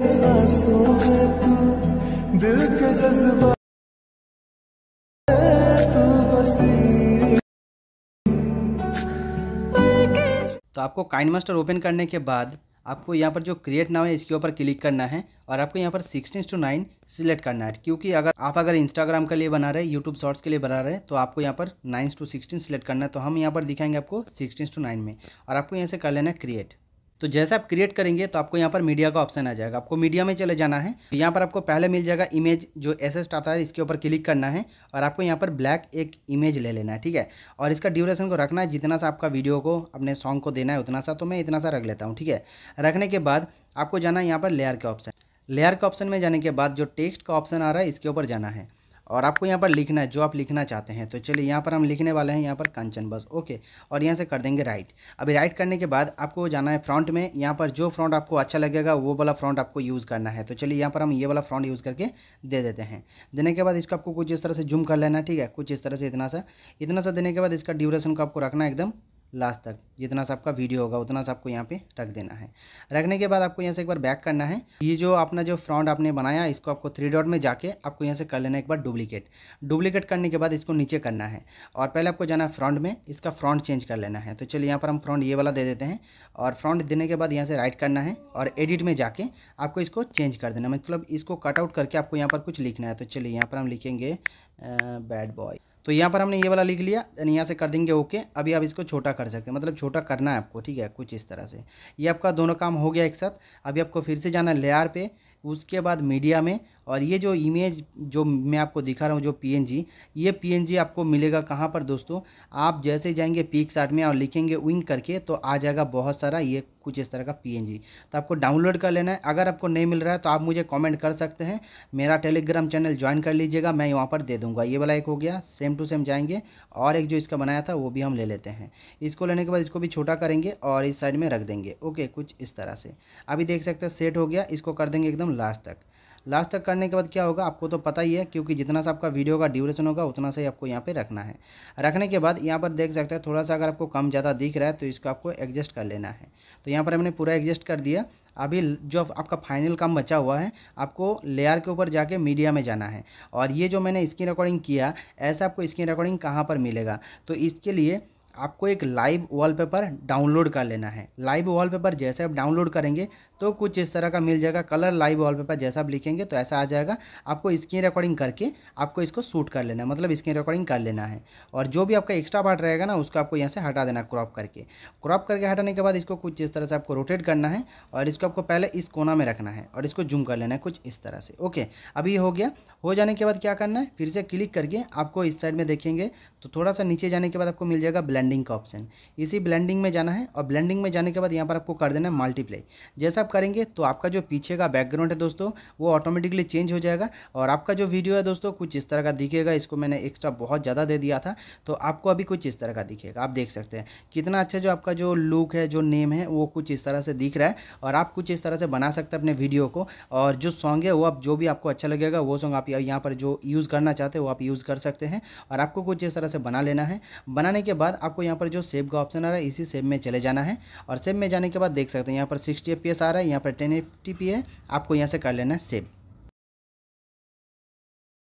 तो आपको Kine master open करने के बाद आपको यहाँ पर जो क्रिएट नाउ है इसके ऊपर क्लिक करना है और आपको यहाँ पर सिक्सटीन टू नाइन सिलेक्ट करना है क्योंकि अगर आप अगर इंस्टाग्राम के लिए बना रहे हैं यूट्यूब शॉर्ट्स के लिए बना रहे हैं तो आपको यहाँ पर नाइन टू सिक्सटीन सिलेक्ट करना है तो हम यहाँ पर दिखाएंगे आपको सिक्सटीन टू नाइन में और आपको यहाँ से कर लेना है क्रिएट तो जैसे आप क्रिएट करेंगे तो आपको यहाँ पर मीडिया का ऑप्शन आ जाएगा आपको मीडिया में चले जाना है तो यहाँ पर आपको पहले मिल जाएगा इमेज जो एसेस्ट आता है इसके ऊपर क्लिक करना है और आपको यहाँ पर ब्लैक एक इमेज ले लेना है ठीक है और इसका ड्यूरेशन को रखना है जितना सा आपका वीडियो को अपने सॉन्ग को देना है उतना सा तो मैं इतना सा रख लेता हूँ ठीक है रखने के बाद आपको जाना है यहाँ पर लेयर के ऑप्शन लेयर के ऑप्शन में जाने के बाद जो टेक्स्ट का ऑप्शन आ रहा है इसके ऊपर जाना है और आपको यहाँ पर लिखना है जो आप लिखना चाहते हैं तो चलिए यहाँ पर हम लिखने वाले हैं यहाँ पर कंचन बस ओके और यहाँ से कर देंगे राइट अभी राइट करने के बाद आपको जाना है फ्रंट में यहाँ पर जो फ्रंट आपको अच्छा लगेगा वो वाला फ्रंट आपको यूज़ करना है तो चलिए यहाँ पर हम ये वाला फ्रंट यूज़ करके दे देते हैं देने के बाद इसको आपको कुछ इस तरह से जुम कर लेना ठीक है कुछ इस तरह से इतना सा इतना सा देने के बाद इसका ड्यूरेशन को आपको रखना एकदम लास्ट तक जितना सा आपका वीडियो होगा उतना सा आपको यहाँ पे रख देना है रखने के बाद आपको यहाँ से एक बार बैक करना है ये जो अपना जो फ्रंट आपने बनाया इसको आपको थ्री डॉट में जाके आपको यहाँ से कर लेना है एक बार डुप्लीकेट डुप्लीकेट करने के बाद इसको नीचे करना है और पहले आपको जाना है फ्रंट में इसका फ्रंट चेंज कर लेना है तो चलिए यहाँ पर हम फ्रंट ये वाला दे देते हैं और फ्रंट देने के बाद यहाँ से राइट करना है और एडिट में जाके आपको इसको चेंज कर देना मतलब इसको कटआउट करके आपको यहाँ पर कुछ लिखना है तो चलिए यहाँ पर हम लिखेंगे बैड बॉय तो यहाँ पर हमने ये वाला लिख लिया यानी यहाँ से कर देंगे ओके अभी आप इसको छोटा कर सकते हैं मतलब छोटा करना है आपको ठीक है कुछ इस तरह से ये आपका दोनों काम हो गया एक साथ अभी आपको फिर से जाना है लेयर पे उसके बाद मीडिया में और ये जो इमेज जो मैं आपको दिखा रहा हूँ जो पीएनजी ये पीएनजी आपको मिलेगा कहाँ पर दोस्तों आप जैसे जाएंगे पीक सार्ट में और लिखेंगे विंग करके तो आ जाएगा बहुत सारा ये कुछ इस तरह का पीएनजी तो आपको डाउनलोड कर लेना है अगर आपको नहीं मिल रहा है तो आप मुझे कमेंट कर सकते हैं मेरा टेलीग्राम चैनल ज्वाइन कर लीजिएगा मैं वहाँ पर दे दूंगा ये वाला एक हो गया सेम टू सेम जाएंगे और एक जो इसका बनाया था वो भी हम ले लेते हैं इसको लेने के बाद इसको भी छोटा करेंगे और इस साइड में रख देंगे ओके कुछ इस तरह से अभी देख सकते हैं सेट हो गया इसको कर देंगे एकदम लास्ट तक लास्ट तक करने के बाद क्या होगा आपको तो पता ही है क्योंकि जितना सा आपका वीडियो का ड्यूरेशन होगा उतना सा ही आपको यहाँ पे रखना है रखने के बाद यहाँ पर देख सकते हैं थोड़ा सा अगर आपको कम ज़्यादा दिख रहा है तो इसको आपको एडजस्ट कर लेना है तो यहाँ पर हमने पूरा एडजस्ट कर दिया अभी जो आपका फाइनल काम बचा हुआ है आपको लेयर के ऊपर जाके मीडिया में जाना है और ये जो मैंने स्क्रीन रिकॉर्डिंग किया ऐसा आपको स्क्रीन रिकॉर्डिंग कहाँ पर मिलेगा तो इसके लिए आपको एक लाइव वॉलपेपर डाउनलोड कर लेना है लाइव वॉलपेपर जैसे आप डाउनलोड करेंगे तो कुछ इस तरह का मिल जाएगा कलर लाइव वॉलपेपर जैसा आप लिखेंगे तो ऐसा आ जाएगा आपको स्क्रीन रिकॉर्डिंग करके आपको इसको शूट कर लेना है मतलब स्क्रीन रिकॉर्डिंग कर लेना है और जो भी आपका एक्स्ट्रा पार्ट रहेगा ना उसको आपको यहाँ से हटा देना क्रॉप करके क्रॉप करके हटाने के बाद इसको कुछ इस तरह से आपको रोटेट करना है और इसको आपको पहले इस कोना में रखना है और इसको जूम कर लेना है कुछ इस तरह से ओके अभी हो गया हो जाने के बाद क्या करना है फिर से क्लिक करके आपको इस साइड में देखेंगे तो थोड़ा सा नीचे जाने के बाद आपको मिल जाएगा ब्लेंडिंग का ऑप्शन इसी ब्लेंडिंग में जाना है और ब्लेंडिंग में जाने के बाद यहाँ पर आपको कर देना है मल्टीप्लाई जैसा आप करेंगे तो आपका जो पीछे का बैकग्राउंड है दोस्तों वो ऑटोमेटिकली चेंज हो जाएगा और आपका जो वीडियो है दोस्तों कुछ इस तरह का दिखेगा इसको मैंने एक्स्ट्रा बहुत ज़्यादा दे दिया था तो आपको अभी कुछ इस तरह का दिखेगा आप देख सकते हैं कितना अच्छा जो आपका जो लुक है जो नेम है वो कुछ इस तरह से दिख रहा है और आप कुछ इस तरह से बना सकते हैं अपने वीडियो को और जो सॉन्ग है वो आप जो भी आपको अच्छा लगेगा वो सॉन्ग आप यहाँ पर जो यूज़ करना चाहते हैं वो आप यूज़ कर सकते हैं और आपको कुछ इस तरह से बना लेना है बनाने के बाद आपको यहाँ पर जो सेव का ऑप्शन आ रहा है इसी सेव में चले जाना है और सेव में जाने के बाद देख सकते हैं यहाँ पर सिक्सटी एफ आ रहा है रहा है यहाँ पर टेन है आपको यहाँ से कर लेना है सेव